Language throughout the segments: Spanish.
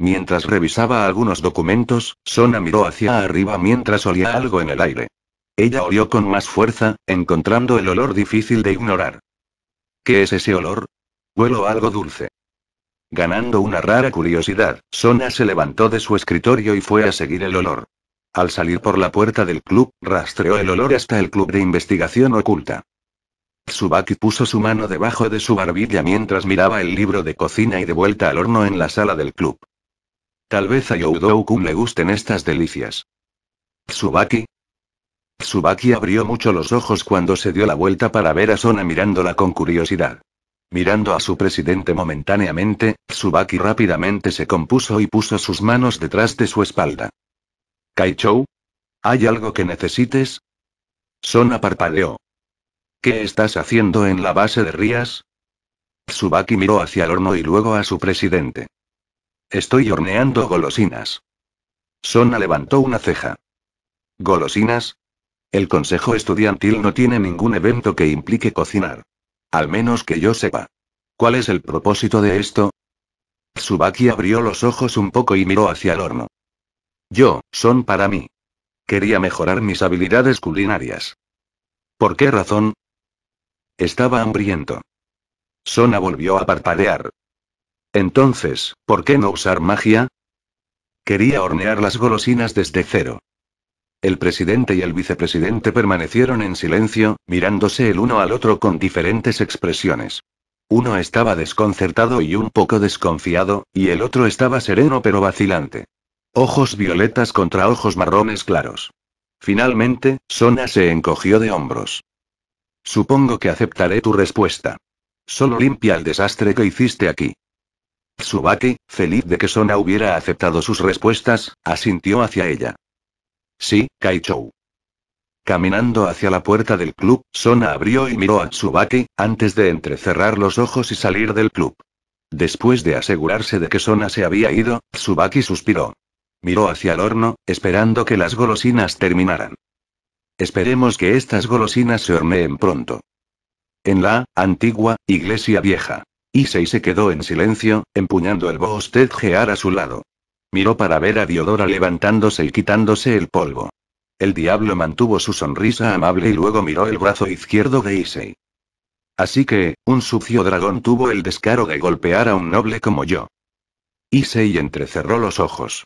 Mientras revisaba algunos documentos, Sona miró hacia arriba mientras olía algo en el aire. Ella olió con más fuerza, encontrando el olor difícil de ignorar. ¿Qué es ese olor? Huelo algo dulce. Ganando una rara curiosidad, Sona se levantó de su escritorio y fue a seguir el olor. Al salir por la puerta del club, rastreó el olor hasta el club de investigación oculta. Tsubaki puso su mano debajo de su barbilla mientras miraba el libro de cocina y de vuelta al horno en la sala del club. Tal vez a Youdoukun le gusten estas delicias. Tsubaki. Tsubaki abrió mucho los ojos cuando se dio la vuelta para ver a Sona mirándola con curiosidad. Mirando a su presidente momentáneamente, Tsubaki rápidamente se compuso y puso sus manos detrás de su espalda. Kaichou? ¿Hay algo que necesites? Sona parpadeó. ¿Qué estás haciendo en la base de Rías? Tsubaki miró hacia el horno y luego a su presidente. Estoy horneando golosinas. Sona levantó una ceja. ¿Golosinas? El consejo estudiantil no tiene ningún evento que implique cocinar. Al menos que yo sepa. ¿Cuál es el propósito de esto? Tsubaki abrió los ojos un poco y miró hacia el horno. Yo, son para mí. Quería mejorar mis habilidades culinarias. ¿Por qué razón? Estaba hambriento. Sona volvió a parpadear. Entonces, ¿por qué no usar magia? Quería hornear las golosinas desde cero. El presidente y el vicepresidente permanecieron en silencio, mirándose el uno al otro con diferentes expresiones. Uno estaba desconcertado y un poco desconfiado, y el otro estaba sereno pero vacilante. Ojos violetas contra ojos marrones claros. Finalmente, Sona se encogió de hombros. Supongo que aceptaré tu respuesta. Solo limpia el desastre que hiciste aquí. Tsubaki, feliz de que Sona hubiera aceptado sus respuestas, asintió hacia ella. Sí, Kaichou. Caminando hacia la puerta del club, Sona abrió y miró a Tsubaki, antes de entrecerrar los ojos y salir del club. Después de asegurarse de que Sona se había ido, Tsubaki suspiró. Miró hacia el horno, esperando que las golosinas terminaran. Esperemos que estas golosinas se horneen pronto. En la antigua iglesia vieja. Issei se quedó en silencio, empuñando el Gear a su lado. Miró para ver a Diodora levantándose y quitándose el polvo. El diablo mantuvo su sonrisa amable y luego miró el brazo izquierdo de Issei. Así que, un sucio dragón tuvo el descaro de golpear a un noble como yo. Issei entrecerró los ojos.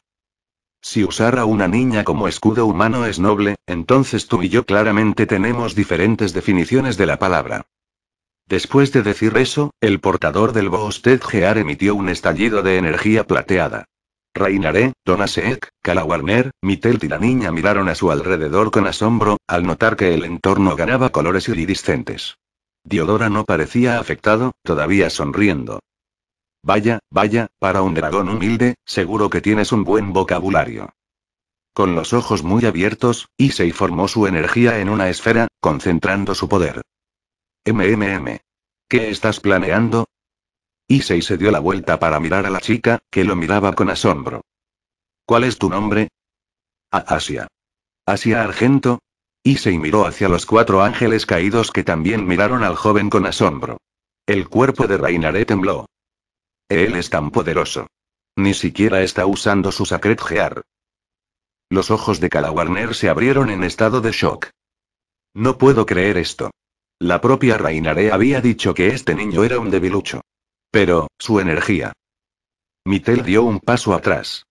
Si usar a una niña como escudo humano es noble, entonces tú y yo claramente tenemos diferentes definiciones de la palabra. Después de decir eso, el portador del Boosted-Gear emitió un estallido de energía plateada. Reinaré, Donasek, Kala Warner, Mitelt y la niña miraron a su alrededor con asombro, al notar que el entorno ganaba colores iridiscentes. Diodora no parecía afectado, todavía sonriendo. Vaya, vaya, para un dragón humilde, seguro que tienes un buen vocabulario. Con los ojos muy abiertos, Issei formó su energía en una esfera, concentrando su poder. MMM. ¿Qué estás planeando? Issei se dio la vuelta para mirar a la chica, que lo miraba con asombro. ¿Cuál es tu nombre? Asia. Asia Argento. Issei miró hacia los cuatro ángeles caídos que también miraron al joven con asombro. El cuerpo de Reinaré tembló. Él es tan poderoso. Ni siquiera está usando su Sacred Gear. Los ojos de Calawarner se abrieron en estado de shock. No puedo creer esto. La propia Reinaré había dicho que este niño era un debilucho. Pero, su energía. Mitel dio un paso atrás.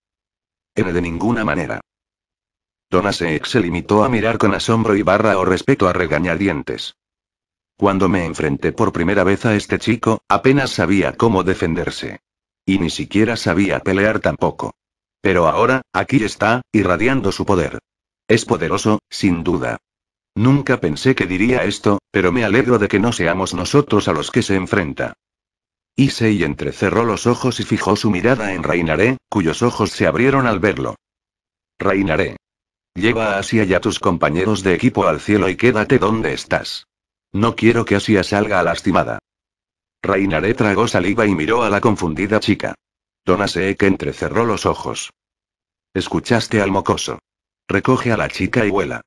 N de ninguna manera. Tonaseek se limitó a mirar con asombro y barra o respeto a regañadientes. Cuando me enfrenté por primera vez a este chico, apenas sabía cómo defenderse. Y ni siquiera sabía pelear tampoco. Pero ahora, aquí está, irradiando su poder. Es poderoso, sin duda. Nunca pensé que diría esto, pero me alegro de que no seamos nosotros a los que se enfrenta. Issei entrecerró los ojos y fijó su mirada en Reinaré, cuyos ojos se abrieron al verlo. Reinaré. Lleva a Asia y a tus compañeros de equipo al cielo y quédate donde estás. No quiero que Asia salga lastimada. Reinaré tragó saliva y miró a la confundida chica. que entrecerró los ojos. Escuchaste al mocoso. Recoge a la chica y vuela.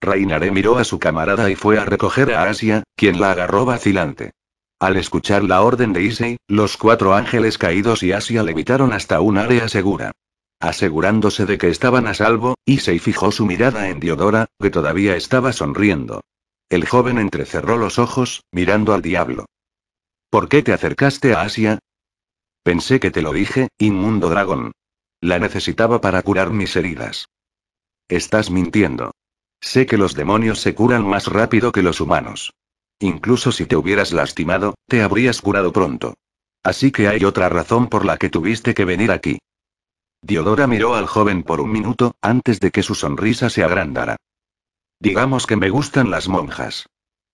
Reinaré miró a su camarada y fue a recoger a Asia, quien la agarró vacilante. Al escuchar la orden de Issei, los cuatro ángeles caídos y Asia levitaron hasta un área segura. Asegurándose de que estaban a salvo, Issei fijó su mirada en Diodora, que todavía estaba sonriendo. El joven entrecerró los ojos, mirando al diablo. ¿Por qué te acercaste a Asia? Pensé que te lo dije, inmundo dragón. La necesitaba para curar mis heridas. Estás mintiendo. Sé que los demonios se curan más rápido que los humanos. Incluso si te hubieras lastimado, te habrías curado pronto. Así que hay otra razón por la que tuviste que venir aquí. Diodora miró al joven por un minuto, antes de que su sonrisa se agrandara. Digamos que me gustan las monjas.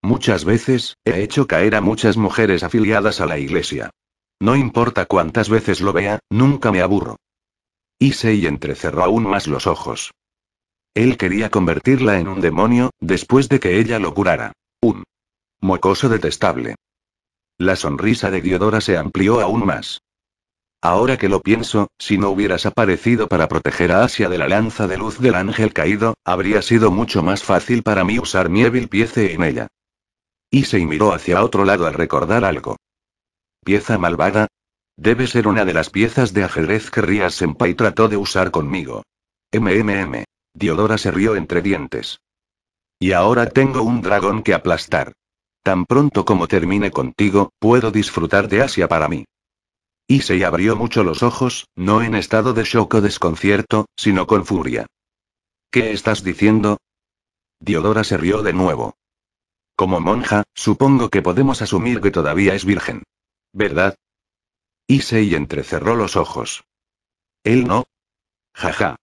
Muchas veces, he hecho caer a muchas mujeres afiliadas a la iglesia. No importa cuántas veces lo vea, nunca me aburro. y entrecerró aún más los ojos. Él quería convertirla en un demonio, después de que ella lo curara. Un mocoso detestable. La sonrisa de Diodora se amplió aún más. Ahora que lo pienso, si no hubieras aparecido para proteger a Asia de la lanza de luz del ángel caído, habría sido mucho más fácil para mí usar mi evil piece en ella. Y se miró hacia otro lado al recordar algo. Pieza malvada. Debe ser una de las piezas de ajedrez que Ria Senpai trató de usar conmigo. MMM. Diodora se rió entre dientes. Y ahora tengo un dragón que aplastar. Tan pronto como termine contigo, puedo disfrutar de Asia para mí. Y abrió mucho los ojos, no en estado de shock o desconcierto, sino con furia. ¿Qué estás diciendo? Diodora se rió de nuevo. Como monja, supongo que podemos asumir que todavía es virgen. ¿Verdad? Issei entrecerró los ojos. Él no. Jaja.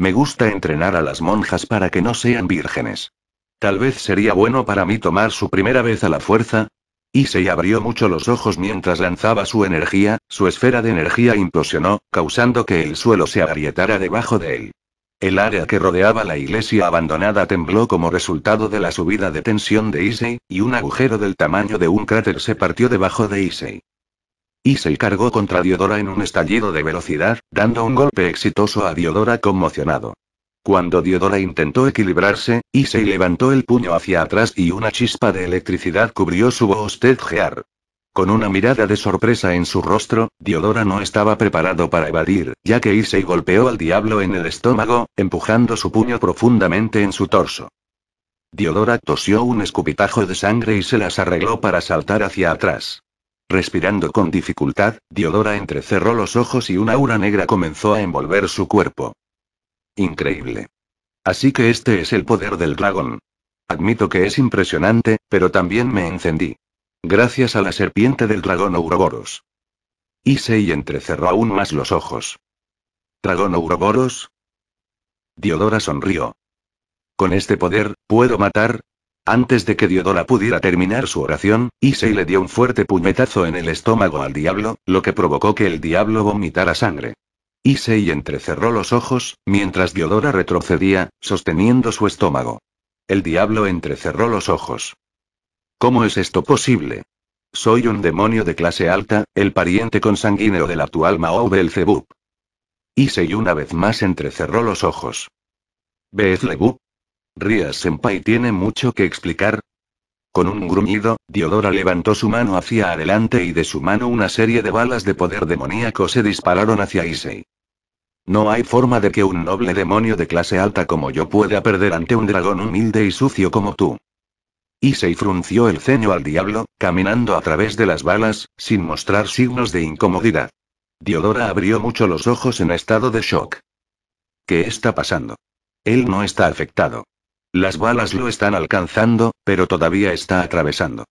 Me gusta entrenar a las monjas para que no sean vírgenes. Tal vez sería bueno para mí tomar su primera vez a la fuerza. Issei abrió mucho los ojos mientras lanzaba su energía, su esfera de energía implosionó, causando que el suelo se agrietara debajo de él. El área que rodeaba la iglesia abandonada tembló como resultado de la subida de tensión de Issei, y un agujero del tamaño de un cráter se partió debajo de Issei se cargó contra Diodora en un estallido de velocidad, dando un golpe exitoso a Diodora conmocionado. Cuando Diodora intentó equilibrarse, Issei levantó el puño hacia atrás y una chispa de electricidad cubrió su gear. Con una mirada de sorpresa en su rostro, Diodora no estaba preparado para evadir, ya que Issei golpeó al diablo en el estómago, empujando su puño profundamente en su torso. Diodora tosió un escupitajo de sangre y se las arregló para saltar hacia atrás. Respirando con dificultad, Diodora entrecerró los ojos y una aura negra comenzó a envolver su cuerpo. Increíble. Así que este es el poder del dragón. Admito que es impresionante, pero también me encendí. Gracias a la serpiente del dragón Ouroboros. y entrecerró aún más los ojos. ¿Dragón Ouroboros? Diodora sonrió. Con este poder, puedo matar, antes de que Diodora pudiera terminar su oración, Issei le dio un fuerte puñetazo en el estómago al diablo, lo que provocó que el diablo vomitara sangre. Issei entrecerró los ojos, mientras Diodora retrocedía, sosteniendo su estómago. El diablo entrecerró los ojos. ¿Cómo es esto posible? Soy un demonio de clase alta, el pariente consanguíneo del actual Mao Belzebub. Issei una vez más entrecerró los ojos. Belzebub, Ria Senpai tiene mucho que explicar. Con un gruñido, Diodora levantó su mano hacia adelante y de su mano una serie de balas de poder demoníaco se dispararon hacia Issei. No hay forma de que un noble demonio de clase alta como yo pueda perder ante un dragón humilde y sucio como tú. Issei frunció el ceño al diablo, caminando a través de las balas, sin mostrar signos de incomodidad. Diodora abrió mucho los ojos en estado de shock. ¿Qué está pasando? Él no está afectado. Las balas lo están alcanzando, pero todavía está atravesando.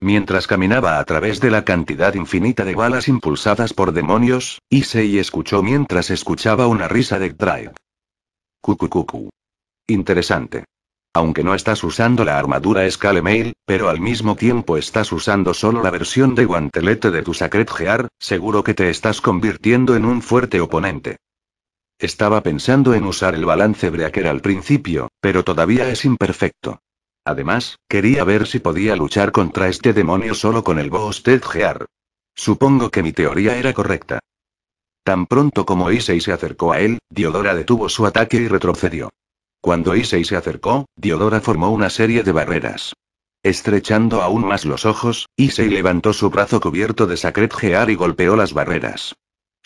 Mientras caminaba a través de la cantidad infinita de balas impulsadas por demonios, y escuchó mientras escuchaba una risa de Drive. Cucucucu. Interesante. Aunque no estás usando la armadura Scalemail, pero al mismo tiempo estás usando solo la versión de guantelete de tu Sacred Gear, seguro que te estás convirtiendo en un fuerte oponente. Estaba pensando en usar el balance breaker al principio, pero todavía es imperfecto. Además, quería ver si podía luchar contra este demonio solo con el Boosted Gear. Supongo que mi teoría era correcta. Tan pronto como Issei se acercó a él, Diodora detuvo su ataque y retrocedió. Cuando Issei se acercó, Diodora formó una serie de barreras. Estrechando aún más los ojos, Issei levantó su brazo cubierto de Sacred Gear y golpeó las barreras.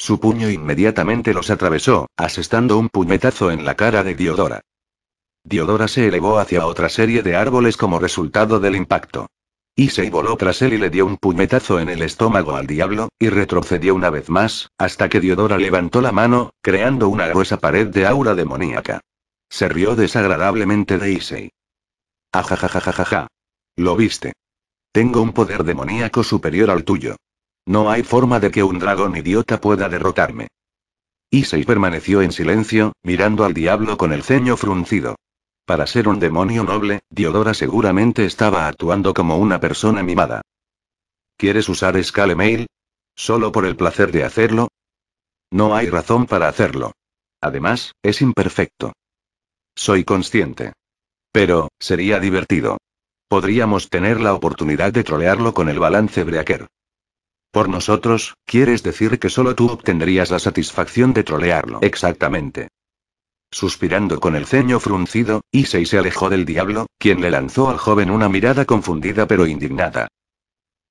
Su puño inmediatamente los atravesó, asestando un puñetazo en la cara de Diodora. Diodora se elevó hacia otra serie de árboles como resultado del impacto. Issei voló tras él y le dio un puñetazo en el estómago al diablo, y retrocedió una vez más, hasta que Diodora levantó la mano, creando una gruesa pared de aura demoníaca. Se rió desagradablemente de Issei. Ajajajajaja. Ah, Lo viste. Tengo un poder demoníaco superior al tuyo. No hay forma de que un dragón idiota pueda derrotarme. Issei permaneció en silencio, mirando al diablo con el ceño fruncido. Para ser un demonio noble, Diodora seguramente estaba actuando como una persona mimada. ¿Quieres usar Mail? ¿Solo por el placer de hacerlo? No hay razón para hacerlo. Además, es imperfecto. Soy consciente. Pero, sería divertido. Podríamos tener la oportunidad de trolearlo con el balance Breaker. Por nosotros, quieres decir que solo tú obtendrías la satisfacción de trolearlo. Exactamente. Suspirando con el ceño fruncido, Issei se alejó del diablo, quien le lanzó al joven una mirada confundida pero indignada.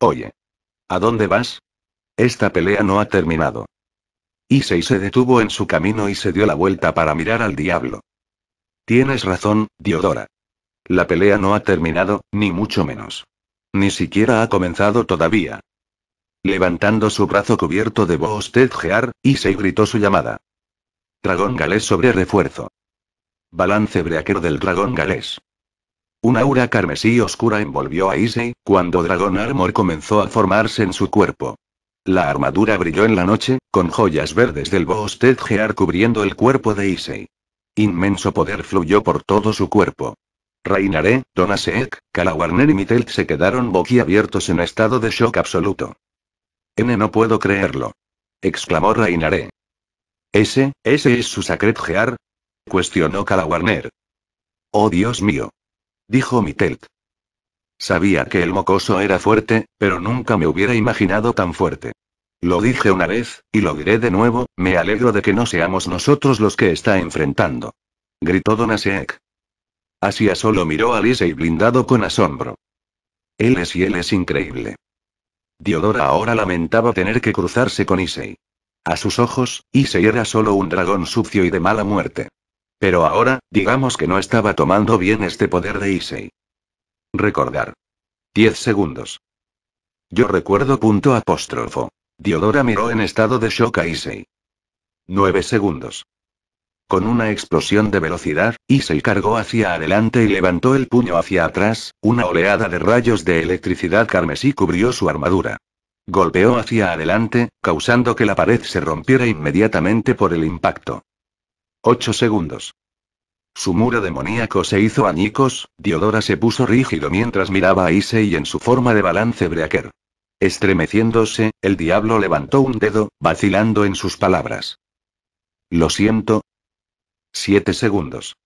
Oye. ¿A dónde vas? Esta pelea no ha terminado. Issei se detuvo en su camino y se dio la vuelta para mirar al diablo. Tienes razón, Diodora. La pelea no ha terminado, ni mucho menos. Ni siquiera ha comenzado todavía. Levantando su brazo cubierto de gear, Issei gritó su llamada. Dragón galés sobre refuerzo. Balance Breaker del dragón galés. Una aura carmesí oscura envolvió a Issei, cuando Dragon Armor comenzó a formarse en su cuerpo. La armadura brilló en la noche, con joyas verdes del gear cubriendo el cuerpo de Issei. Inmenso poder fluyó por todo su cuerpo. Reinaré, Donasek, Kalawarner y Mitel se quedaron boquiabiertos en estado de shock absoluto no puedo creerlo. exclamó Reinaré. ¿Ese, ese es su Sacred Gear? cuestionó Calawarner. Oh Dios mío. dijo Mitelt. Sabía que el mocoso era fuerte, pero nunca me hubiera imaginado tan fuerte. Lo dije una vez, y lo diré de nuevo, me alegro de que no seamos nosotros los que está enfrentando. Gritó Donasek. Asia solo miró a Lise y blindado con asombro. Él es y él es increíble. Diodora ahora lamentaba tener que cruzarse con Issei. A sus ojos, Issei era solo un dragón sucio y de mala muerte. Pero ahora, digamos que no estaba tomando bien este poder de Issei. Recordar. 10 segundos. Yo recuerdo punto apóstrofo. Diodora miró en estado de shock a Issei. 9 segundos. Con una explosión de velocidad, Isel cargó hacia adelante y levantó el puño hacia atrás, una oleada de rayos de electricidad carmesí cubrió su armadura. Golpeó hacia adelante, causando que la pared se rompiera inmediatamente por el impacto. 8 segundos. Su muro demoníaco se hizo añicos, Diodora se puso rígido mientras miraba a y en su forma de balance breaker. Estremeciéndose, el diablo levantó un dedo, vacilando en sus palabras. Lo siento, Siete segundos.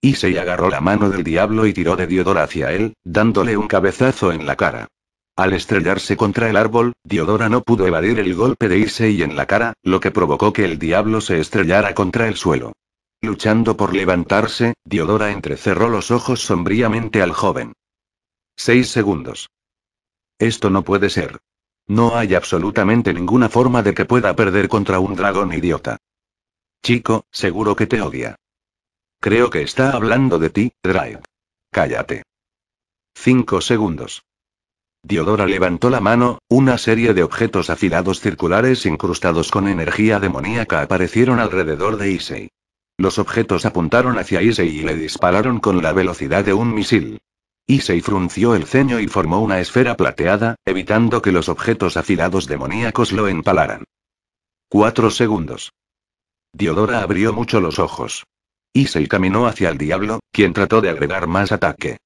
Issei agarró la mano del diablo y tiró de Diodora hacia él, dándole un cabezazo en la cara. Al estrellarse contra el árbol, Diodora no pudo evadir el golpe de Issei en la cara, lo que provocó que el diablo se estrellara contra el suelo. Luchando por levantarse, Diodora entrecerró los ojos sombríamente al joven. Seis segundos. Esto no puede ser. No hay absolutamente ninguna forma de que pueda perder contra un dragón idiota. Chico, seguro que te odia. Creo que está hablando de ti, Drive. Cállate. Cinco segundos. Diodora levantó la mano, una serie de objetos afilados circulares incrustados con energía demoníaca aparecieron alrededor de Issei. Los objetos apuntaron hacia Issei y le dispararon con la velocidad de un misil. Issei frunció el ceño y formó una esfera plateada, evitando que los objetos afilados demoníacos lo empalaran. Cuatro segundos. Diodora abrió mucho los ojos. Issei caminó hacia el diablo, quien trató de agregar más ataque.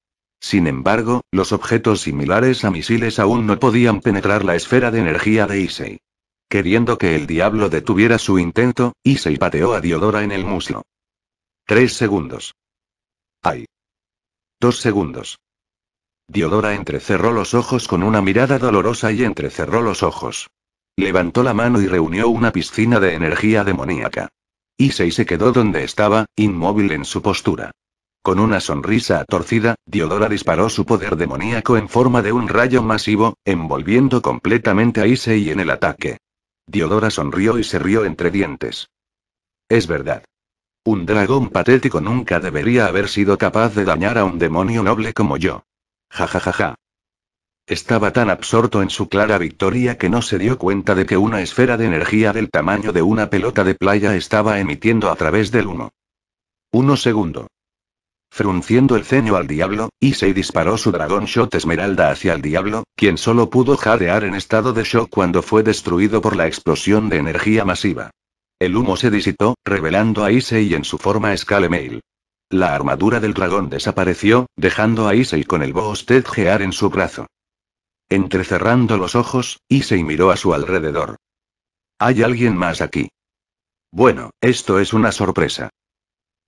Sin embargo, los objetos similares a misiles aún no podían penetrar la esfera de energía de Issei. Queriendo que el diablo detuviera su intento, Issei pateó a Diodora en el muslo. Tres segundos. Ay. Dos segundos. Diodora entrecerró los ojos con una mirada dolorosa y entrecerró los ojos. Levantó la mano y reunió una piscina de energía demoníaca. Issei se quedó donde estaba, inmóvil en su postura. Con una sonrisa torcida, Diodora disparó su poder demoníaco en forma de un rayo masivo, envolviendo completamente a Issei en el ataque. Diodora sonrió y se rió entre dientes. Es verdad. Un dragón patético nunca debería haber sido capaz de dañar a un demonio noble como yo. Ja ja ja ja. Estaba tan absorto en su clara victoria que no se dio cuenta de que una esfera de energía del tamaño de una pelota de playa estaba emitiendo a través del humo. Uno segundo. Frunciendo el ceño al diablo, Issei disparó su dragón shot esmeralda hacia el diablo, quien solo pudo jadear en estado de shock cuando fue destruido por la explosión de energía masiva. El humo se disipó, revelando a Issei en su forma Mail. La armadura del dragón desapareció, dejando a Issei con el Gear en su brazo entrecerrando los ojos, Issei miró a su alrededor. Hay alguien más aquí. Bueno, esto es una sorpresa.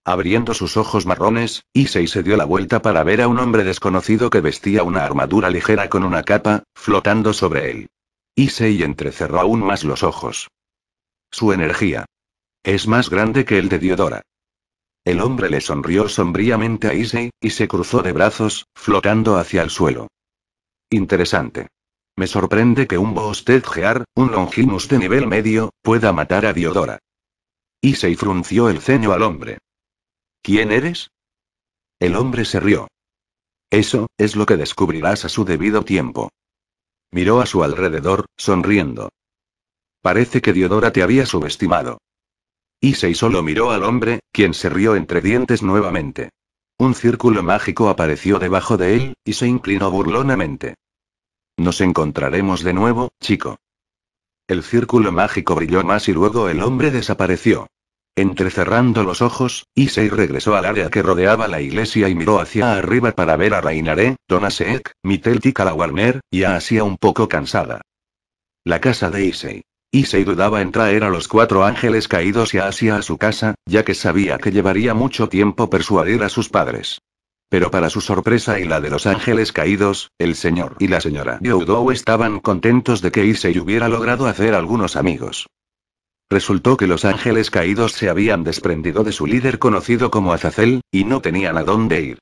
Abriendo sus ojos marrones, Issei se dio la vuelta para ver a un hombre desconocido que vestía una armadura ligera con una capa, flotando sobre él. Issei entrecerró aún más los ojos. Su energía. Es más grande que el de Diodora. El hombre le sonrió sombríamente a Issei, y se cruzó de brazos, flotando hacia el suelo. Interesante. Me sorprende que un Boosted Gear, un Longinus de nivel medio, pueda matar a Diodora. Issei frunció el ceño al hombre. ¿Quién eres? El hombre se rió. Eso, es lo que descubrirás a su debido tiempo. Miró a su alrededor, sonriendo. Parece que Diodora te había subestimado. Issei solo miró al hombre, quien se rió entre dientes nuevamente. Un círculo mágico apareció debajo de él, y se inclinó burlonamente. Nos encontraremos de nuevo, chico. El círculo mágico brilló más y luego el hombre desapareció. Entrecerrando los ojos, Issei regresó al área que rodeaba la iglesia y miró hacia arriba para ver a Reinaré, Donasek, Mitel Tikala Warner, y a Asia un poco cansada. La casa de Issei. Issei dudaba en traer a los cuatro ángeles caídos y a Asia a su casa, ya que sabía que llevaría mucho tiempo persuadir a sus padres. Pero para su sorpresa y la de los ángeles caídos, el señor y la señora Youdou estaban contentos de que Issei hubiera logrado hacer algunos amigos. Resultó que los ángeles caídos se habían desprendido de su líder conocido como Azazel, y no tenían a dónde ir.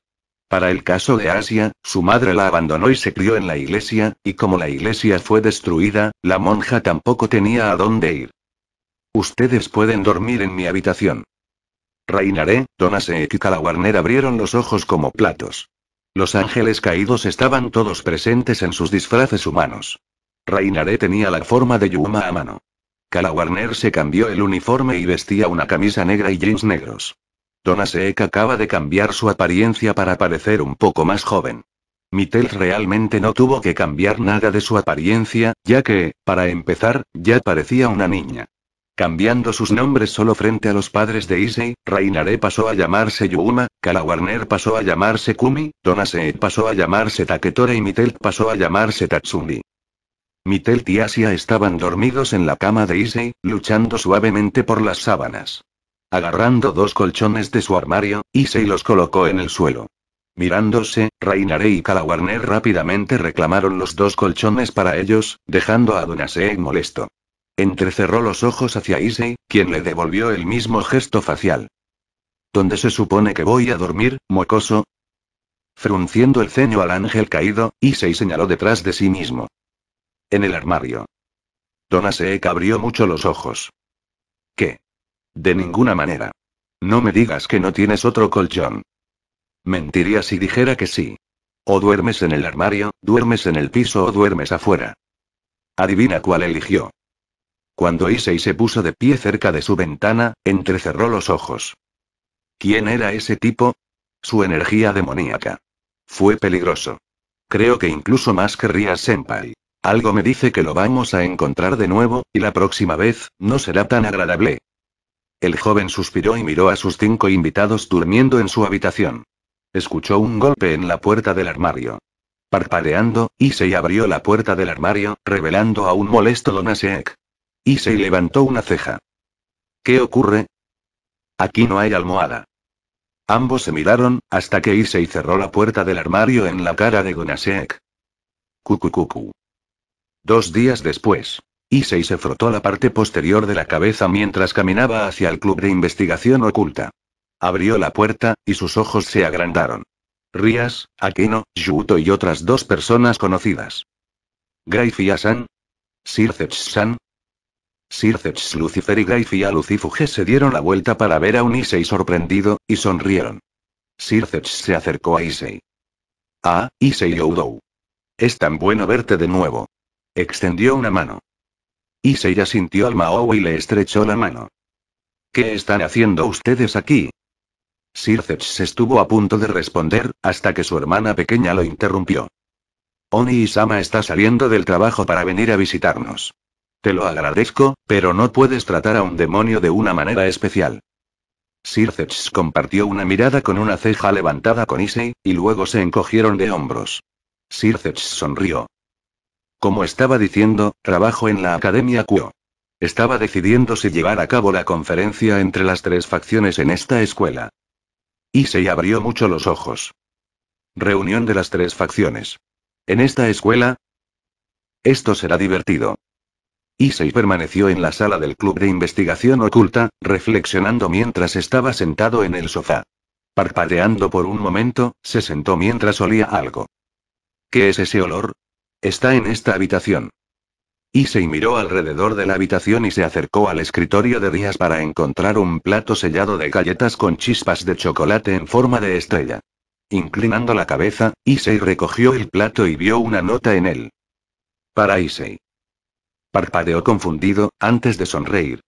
Para el caso de Asia, su madre la abandonó y se crió en la iglesia, y como la iglesia fue destruida, la monja tampoco tenía a dónde ir. Ustedes pueden dormir en mi habitación. Reinaré, Donase y Calawarner abrieron los ojos como platos. Los ángeles caídos estaban todos presentes en sus disfraces humanos. Reinaré tenía la forma de Yuma a mano. Calawarner se cambió el uniforme y vestía una camisa negra y jeans negros. Donna acaba de cambiar su apariencia para parecer un poco más joven. Mitel realmente no tuvo que cambiar nada de su apariencia, ya que, para empezar, ya parecía una niña. Cambiando sus nombres solo frente a los padres de Issei, Reinaré pasó a llamarse Yuma, Kalawarner pasó a llamarse Kumi, Donaseek pasó a llamarse Taketora y Mitel pasó a llamarse Tatsumi. Mitel y Asia estaban dormidos en la cama de Issei, luchando suavemente por las sábanas. Agarrando dos colchones de su armario, Issei los colocó en el suelo. Mirándose, Reinaré y Kalawarner rápidamente reclamaron los dos colchones para ellos, dejando a Donasee molesto. Entrecerró los ojos hacia Issei, quien le devolvió el mismo gesto facial. ¿Dónde se supone que voy a dormir, mocoso? Frunciendo el ceño al ángel caído, Issei señaló detrás de sí mismo. En el armario. Donasee abrió mucho los ojos. ¿Qué? De ninguna manera. No me digas que no tienes otro colchón. Mentiría si dijera que sí. O duermes en el armario, duermes en el piso o duermes afuera. Adivina cuál eligió. Cuando Issei se puso de pie cerca de su ventana, entrecerró los ojos. ¿Quién era ese tipo? Su energía demoníaca. Fue peligroso. Creo que incluso más querría Ria Senpai. Algo me dice que lo vamos a encontrar de nuevo, y la próxima vez, no será tan agradable. El joven suspiró y miró a sus cinco invitados durmiendo en su habitación. Escuchó un golpe en la puerta del armario. Parpadeando, Issei abrió la puerta del armario, revelando a un molesto Donasek. Issei levantó una ceja. ¿Qué ocurre? Aquí no hay almohada. Ambos se miraron, hasta que Issei cerró la puerta del armario en la cara de Donasek. Cucucucu. Dos días después. Issei se frotó la parte posterior de la cabeza mientras caminaba hacia el club de investigación oculta. Abrió la puerta, y sus ojos se agrandaron. Rías, Aquino, Yuto y otras dos personas conocidas. Grayfia san Sircech-san. Sircech Lucifer y Grayfia Lucifuge se dieron la vuelta para ver a un Issei sorprendido, y sonrieron. Sircech se acercó a Issei. Ah, Issei Youdou. Es tan bueno verte de nuevo. Extendió una mano. Issei sintió al Mao y le estrechó la mano. ¿Qué están haciendo ustedes aquí? se estuvo a punto de responder, hasta que su hermana pequeña lo interrumpió. Oni Isama está saliendo del trabajo para venir a visitarnos. Te lo agradezco, pero no puedes tratar a un demonio de una manera especial. Sirceps compartió una mirada con una ceja levantada con Issei, y luego se encogieron de hombros. Sirceps sonrió. Como estaba diciendo, trabajo en la Academia quo Estaba decidiendo si llevar a cabo la conferencia entre las tres facciones en esta escuela. Y se abrió mucho los ojos. Reunión de las tres facciones. ¿En esta escuela? Esto será divertido. Issei permaneció en la sala del club de investigación oculta, reflexionando mientras estaba sentado en el sofá. Parpadeando por un momento, se sentó mientras olía algo. ¿Qué es ese olor? Está en esta habitación. Issei miró alrededor de la habitación y se acercó al escritorio de Díaz para encontrar un plato sellado de galletas con chispas de chocolate en forma de estrella. Inclinando la cabeza, Issei recogió el plato y vio una nota en él. Para Issei. Parpadeó confundido, antes de sonreír.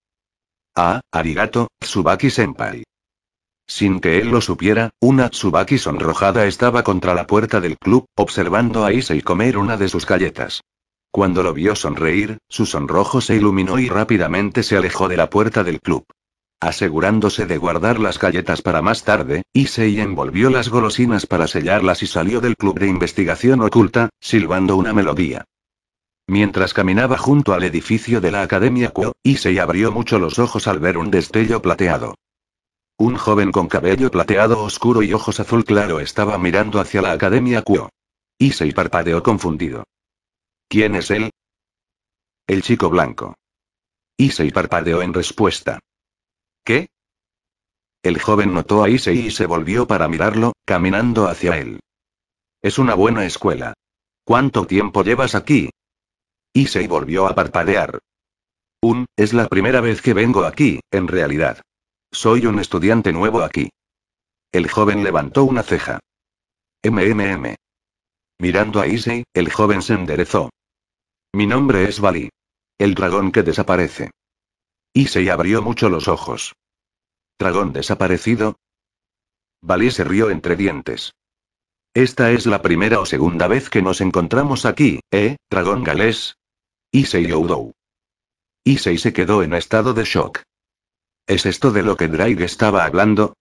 Ah, Arigato, Tsubaki-senpai. Sin que él lo supiera, una Tsubaki sonrojada estaba contra la puerta del club, observando a Issei comer una de sus galletas. Cuando lo vio sonreír, su sonrojo se iluminó y rápidamente se alejó de la puerta del club. Asegurándose de guardar las galletas para más tarde, Issei envolvió las golosinas para sellarlas y salió del club de investigación oculta, silbando una melodía. Mientras caminaba junto al edificio de la Academia Kuo, Issei abrió mucho los ojos al ver un destello plateado. Un joven con cabello plateado oscuro y ojos azul claro estaba mirando hacia la Academia Kuo. Issei parpadeó confundido. ¿Quién es él? El chico blanco. Issei parpadeó en respuesta. ¿Qué? El joven notó a Issei y se volvió para mirarlo, caminando hacia él. Es una buena escuela. ¿Cuánto tiempo llevas aquí? Issei volvió a parpadear. Un, es la primera vez que vengo aquí, en realidad. Soy un estudiante nuevo aquí. El joven levantó una ceja. MMM. Mirando a Issei, el joven se enderezó. Mi nombre es Bali. El dragón que desaparece. Issei abrió mucho los ojos. ¿Dragón desaparecido? Bali se rió entre dientes. Esta es la primera o segunda vez que nos encontramos aquí, ¿eh, dragón galés? Issei Oudou. Issei se quedó en estado de shock. ¿Es esto de lo que Drake estaba hablando?